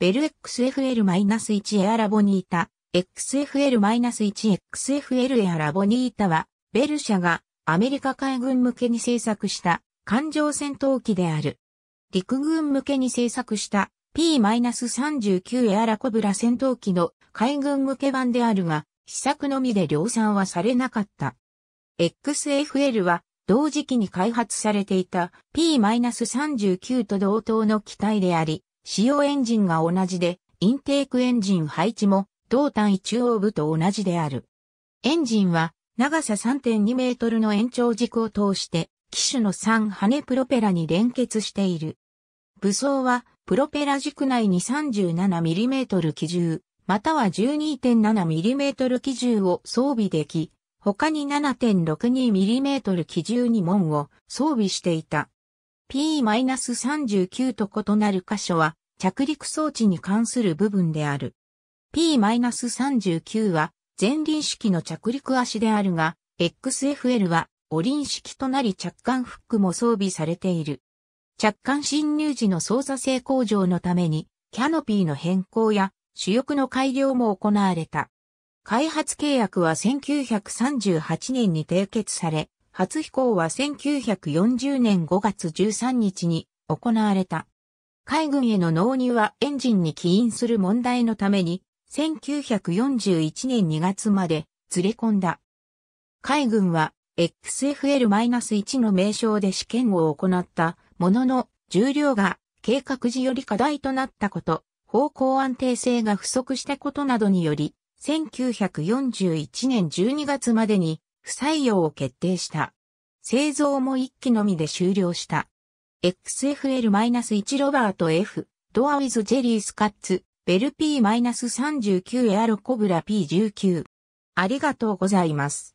ベル XFL-1 エアラボニータ、XFL-1XFL エアラボニータは、ベル社がアメリカ海軍向けに製作した艦上戦闘機である。陸軍向けに製作した P-39 エアラコブラ戦闘機の海軍向け版であるが、試作のみで量産はされなかった。XFL は同時期に開発されていた P-39 と同等の機体であり、使用エンジンが同じで、インテークエンジン配置も同単位中央部と同じである。エンジンは長さ3.2メートルの延長軸を通して機種の3羽プロペラに連結している。武装はプロペラ軸内に 37mm 機銃、または 12.7mm 機銃を装備でき、他に 7.62mm 機銃に門を装備していた。P-39 と異なる箇所は着陸装置に関する部分である。P-39 は前輪式の着陸足であるが、XFL はオリン式となり着艦フックも装備されている。着艦侵入時の操作性向上のために、キャノピーの変更や主翼の改良も行われた。開発契約は1938年に締結され、初飛行は1940年5月13日に行われた。海軍への納入はエンジンに起因する問題のために、1941年2月までずれ込んだ。海軍は XFL-1 の名称で試験を行ったものの重量が計画時より課題となったこと、方向安定性が不足したことなどにより、1941年12月までに不採用を決定した。製造も1機のみで終了した。XFL-1 ロバート F、ドアウィズ・ジェリー・スカッツ、ベル P-39 エアロコブラ P19。ありがとうございます。